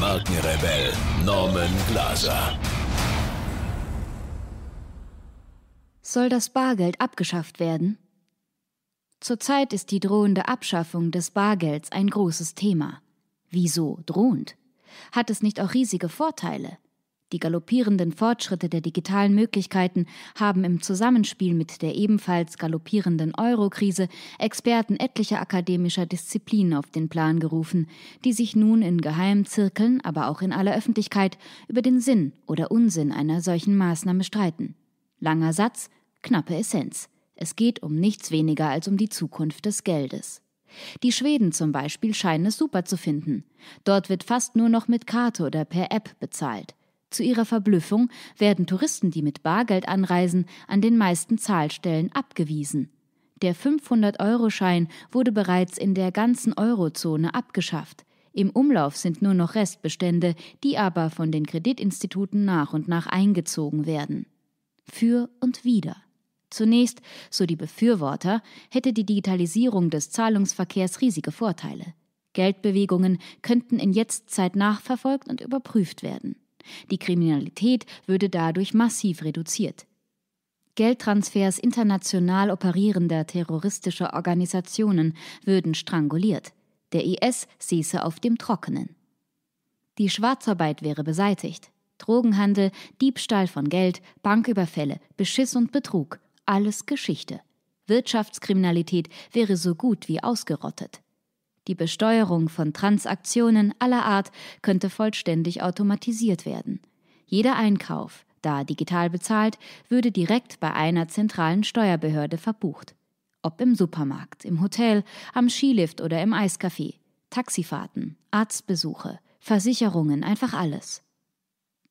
Markenrebell Norman Glaser. Soll das Bargeld abgeschafft werden? Zurzeit ist die drohende Abschaffung des Bargelds ein großes Thema. Wieso drohend? Hat es nicht auch riesige Vorteile? Die galoppierenden Fortschritte der digitalen Möglichkeiten haben im Zusammenspiel mit der ebenfalls galoppierenden Euro-Krise Experten etlicher akademischer Disziplinen auf den Plan gerufen, die sich nun in geheimen Zirkeln, aber auch in aller Öffentlichkeit über den Sinn oder Unsinn einer solchen Maßnahme streiten. Langer Satz, knappe Essenz. Es geht um nichts weniger als um die Zukunft des Geldes. Die Schweden zum Beispiel scheinen es super zu finden. Dort wird fast nur noch mit Karte oder per App bezahlt. Zu ihrer Verblüffung werden Touristen, die mit Bargeld anreisen, an den meisten Zahlstellen abgewiesen. Der 500-Euro-Schein wurde bereits in der ganzen Eurozone abgeschafft. Im Umlauf sind nur noch Restbestände, die aber von den Kreditinstituten nach und nach eingezogen werden. Für und wieder. Zunächst, so die Befürworter, hätte die Digitalisierung des Zahlungsverkehrs riesige Vorteile. Geldbewegungen könnten in Jetztzeit nachverfolgt und überprüft werden. Die Kriminalität würde dadurch massiv reduziert. Geldtransfers international operierender terroristischer Organisationen würden stranguliert. Der IS säße auf dem Trockenen. Die Schwarzarbeit wäre beseitigt. Drogenhandel, Diebstahl von Geld, Banküberfälle, Beschiss und Betrug, alles Geschichte. Wirtschaftskriminalität wäre so gut wie ausgerottet. Die Besteuerung von Transaktionen aller Art könnte vollständig automatisiert werden. Jeder Einkauf, da digital bezahlt, würde direkt bei einer zentralen Steuerbehörde verbucht. Ob im Supermarkt, im Hotel, am Skilift oder im Eiscafé. Taxifahrten, Arztbesuche, Versicherungen, einfach alles.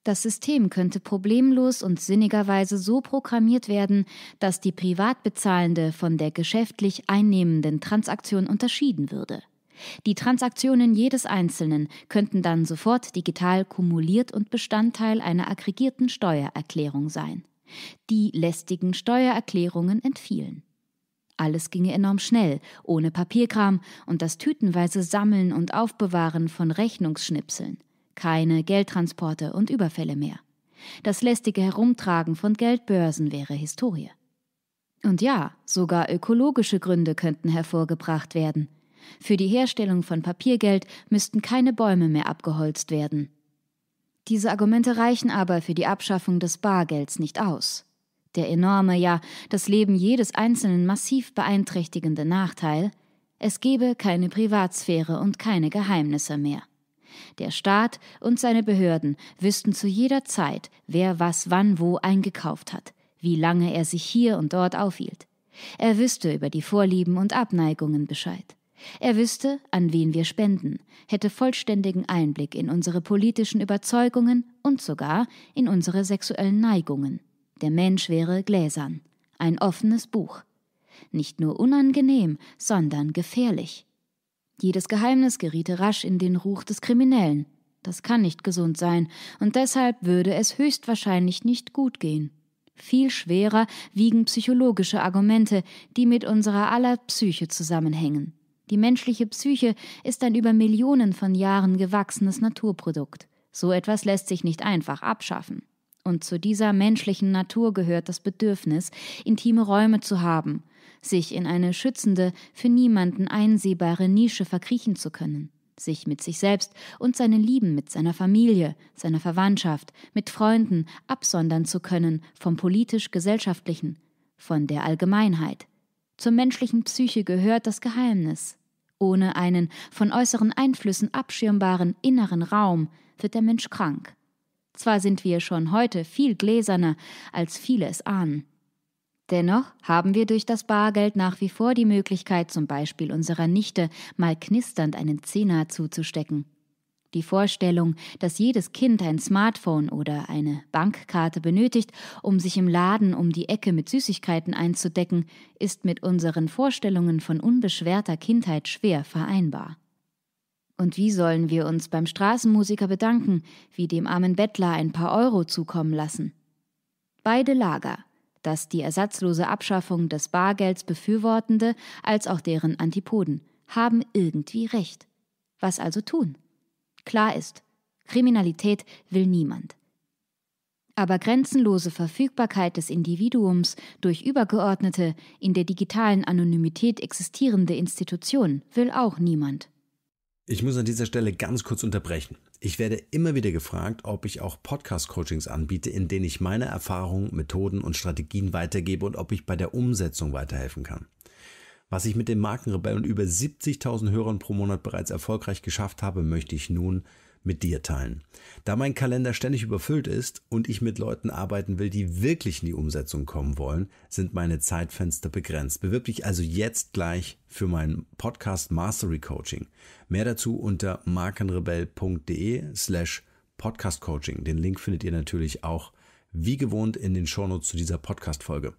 Das System könnte problemlos und sinnigerweise so programmiert werden, dass die privat bezahlende von der geschäftlich einnehmenden Transaktion unterschieden würde. Die Transaktionen jedes Einzelnen könnten dann sofort digital kumuliert und Bestandteil einer aggregierten Steuererklärung sein. Die lästigen Steuererklärungen entfielen. Alles ginge enorm schnell, ohne Papierkram und das tütenweise Sammeln und Aufbewahren von Rechnungsschnipseln. Keine Geldtransporte und Überfälle mehr. Das lästige Herumtragen von Geldbörsen wäre Historie. Und ja, sogar ökologische Gründe könnten hervorgebracht werden – für die Herstellung von Papiergeld müssten keine Bäume mehr abgeholzt werden. Diese Argumente reichen aber für die Abschaffung des Bargelds nicht aus. Der enorme, ja das Leben jedes Einzelnen massiv beeinträchtigende Nachteil, es gebe keine Privatsphäre und keine Geheimnisse mehr. Der Staat und seine Behörden wüssten zu jeder Zeit, wer was wann wo eingekauft hat, wie lange er sich hier und dort aufhielt. Er wüsste über die Vorlieben und Abneigungen Bescheid. Er wüsste, an wen wir spenden, hätte vollständigen Einblick in unsere politischen Überzeugungen und sogar in unsere sexuellen Neigungen. Der Mensch wäre gläsern, ein offenes Buch. Nicht nur unangenehm, sondern gefährlich. Jedes Geheimnis geriete rasch in den Ruch des Kriminellen. Das kann nicht gesund sein, und deshalb würde es höchstwahrscheinlich nicht gut gehen. Viel schwerer wiegen psychologische Argumente, die mit unserer aller Psyche zusammenhängen. Die menschliche Psyche ist ein über Millionen von Jahren gewachsenes Naturprodukt. So etwas lässt sich nicht einfach abschaffen. Und zu dieser menschlichen Natur gehört das Bedürfnis, intime Räume zu haben, sich in eine schützende, für niemanden einsehbare Nische verkriechen zu können, sich mit sich selbst und seinen Lieben, mit seiner Familie, seiner Verwandtschaft, mit Freunden absondern zu können vom politisch-gesellschaftlichen, von der Allgemeinheit. Zur menschlichen Psyche gehört das Geheimnis, ohne einen von äußeren Einflüssen abschirmbaren inneren Raum wird der Mensch krank. Zwar sind wir schon heute viel gläserner, als viele es ahnen. Dennoch haben wir durch das Bargeld nach wie vor die Möglichkeit, zum Beispiel unserer Nichte mal knisternd einen Zehner zuzustecken die Vorstellung, dass jedes Kind ein Smartphone oder eine Bankkarte benötigt, um sich im Laden um die Ecke mit Süßigkeiten einzudecken, ist mit unseren Vorstellungen von unbeschwerter Kindheit schwer vereinbar. Und wie sollen wir uns beim Straßenmusiker bedanken, wie dem armen Bettler ein paar Euro zukommen lassen? Beide Lager, das die ersatzlose Abschaffung des Bargelds befürwortende als auch deren Antipoden, haben irgendwie recht. Was also tun? Klar ist, Kriminalität will niemand. Aber grenzenlose Verfügbarkeit des Individuums durch übergeordnete, in der digitalen Anonymität existierende Institutionen will auch niemand. Ich muss an dieser Stelle ganz kurz unterbrechen. Ich werde immer wieder gefragt, ob ich auch Podcast-Coachings anbiete, in denen ich meine Erfahrungen, Methoden und Strategien weitergebe und ob ich bei der Umsetzung weiterhelfen kann. Was ich mit dem Markenrebell und über 70.000 Hörern pro Monat bereits erfolgreich geschafft habe, möchte ich nun mit dir teilen. Da mein Kalender ständig überfüllt ist und ich mit Leuten arbeiten will, die wirklich in die Umsetzung kommen wollen, sind meine Zeitfenster begrenzt. Bewirb dich also jetzt gleich für meinen Podcast Mastery Coaching. Mehr dazu unter markenrebell.de slash podcastcoaching. Den Link findet ihr natürlich auch wie gewohnt in den Shownotes zu dieser Podcast-Folge.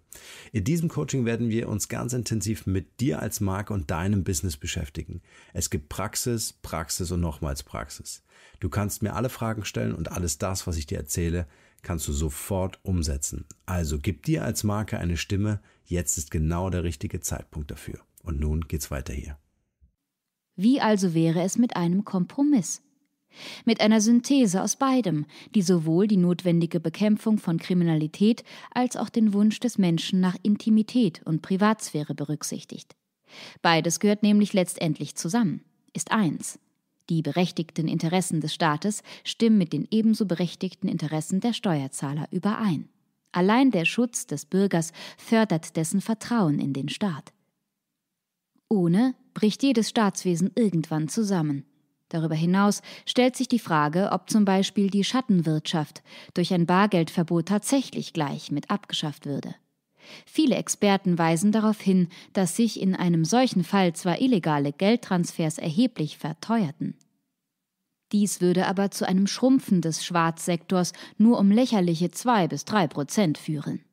In diesem Coaching werden wir uns ganz intensiv mit dir als Marke und deinem Business beschäftigen. Es gibt Praxis, Praxis und nochmals Praxis. Du kannst mir alle Fragen stellen und alles das, was ich dir erzähle, kannst du sofort umsetzen. Also gib dir als Marke eine Stimme. Jetzt ist genau der richtige Zeitpunkt dafür. Und nun geht's weiter hier. Wie also wäre es mit einem Kompromiss? Mit einer Synthese aus beidem, die sowohl die notwendige Bekämpfung von Kriminalität als auch den Wunsch des Menschen nach Intimität und Privatsphäre berücksichtigt. Beides gehört nämlich letztendlich zusammen, ist eins. Die berechtigten Interessen des Staates stimmen mit den ebenso berechtigten Interessen der Steuerzahler überein. Allein der Schutz des Bürgers fördert dessen Vertrauen in den Staat. Ohne bricht jedes Staatswesen irgendwann zusammen. Darüber hinaus stellt sich die Frage, ob zum Beispiel die Schattenwirtschaft durch ein Bargeldverbot tatsächlich gleich mit abgeschafft würde. Viele Experten weisen darauf hin, dass sich in einem solchen Fall zwar illegale Geldtransfers erheblich verteuerten. Dies würde aber zu einem Schrumpfen des Schwarzsektors nur um lächerliche zwei bis drei Prozent führen.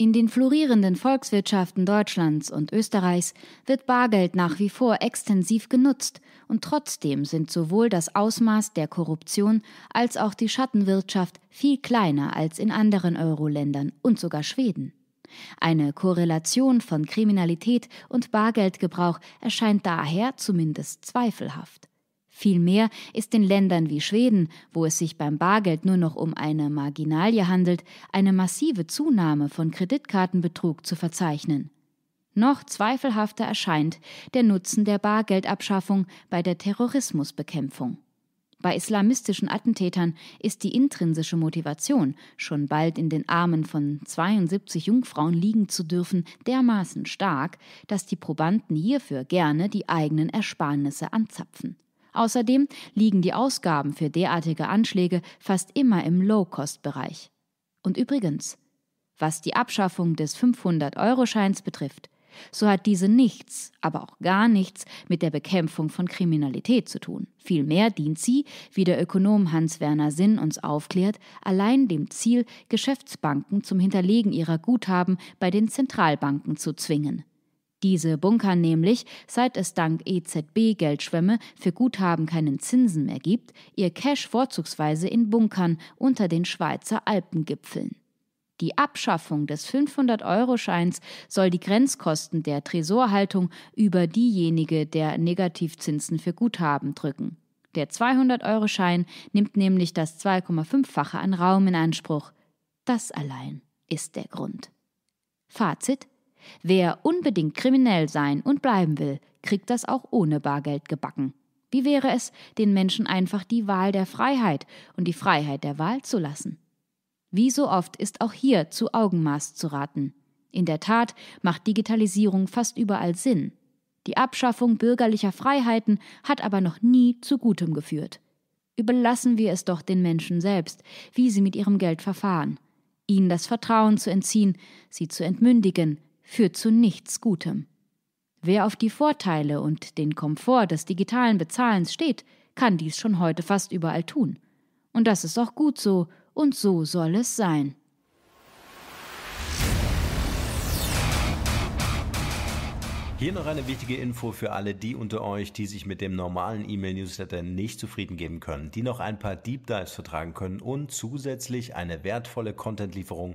In den florierenden Volkswirtschaften Deutschlands und Österreichs wird Bargeld nach wie vor extensiv genutzt, und trotzdem sind sowohl das Ausmaß der Korruption als auch die Schattenwirtschaft viel kleiner als in anderen Euro-Ländern und sogar Schweden. Eine Korrelation von Kriminalität und Bargeldgebrauch erscheint daher zumindest zweifelhaft. Vielmehr ist in Ländern wie Schweden, wo es sich beim Bargeld nur noch um eine Marginalie handelt, eine massive Zunahme von Kreditkartenbetrug zu verzeichnen. Noch zweifelhafter erscheint der Nutzen der Bargeldabschaffung bei der Terrorismusbekämpfung. Bei islamistischen Attentätern ist die intrinsische Motivation, schon bald in den Armen von 72 Jungfrauen liegen zu dürfen, dermaßen stark, dass die Probanden hierfür gerne die eigenen Ersparnisse anzapfen. Außerdem liegen die Ausgaben für derartige Anschläge fast immer im Low-Cost-Bereich. Und übrigens, was die Abschaffung des 500-Euro-Scheins betrifft, so hat diese nichts, aber auch gar nichts mit der Bekämpfung von Kriminalität zu tun. Vielmehr dient sie, wie der Ökonom Hans-Werner Sinn uns aufklärt, allein dem Ziel, Geschäftsbanken zum Hinterlegen ihrer Guthaben bei den Zentralbanken zu zwingen. Diese bunkern nämlich, seit es dank ezb geldschwämme für Guthaben keinen Zinsen mehr gibt, ihr Cash vorzugsweise in Bunkern unter den Schweizer Alpengipfeln. Die Abschaffung des 500-Euro-Scheins soll die Grenzkosten der Tresorhaltung über diejenige der Negativzinsen für Guthaben drücken. Der 200-Euro-Schein nimmt nämlich das 2,5-fache an Raum in Anspruch. Das allein ist der Grund. Fazit Wer unbedingt kriminell sein und bleiben will, kriegt das auch ohne Bargeld gebacken. Wie wäre es, den Menschen einfach die Wahl der Freiheit und die Freiheit der Wahl zu lassen? Wie so oft ist auch hier zu Augenmaß zu raten. In der Tat macht Digitalisierung fast überall Sinn. Die Abschaffung bürgerlicher Freiheiten hat aber noch nie zu Gutem geführt. Überlassen wir es doch den Menschen selbst, wie sie mit ihrem Geld verfahren. Ihnen das Vertrauen zu entziehen, sie zu entmündigen, führt zu nichts Gutem. Wer auf die Vorteile und den Komfort des digitalen Bezahlens steht, kann dies schon heute fast überall tun. Und das ist auch gut so, und so soll es sein. Hier noch eine wichtige Info für alle die unter euch, die sich mit dem normalen E-Mail-Newsletter nicht zufrieden geben können, die noch ein paar Deep Dives vertragen können und zusätzlich eine wertvolle Content-Lieferung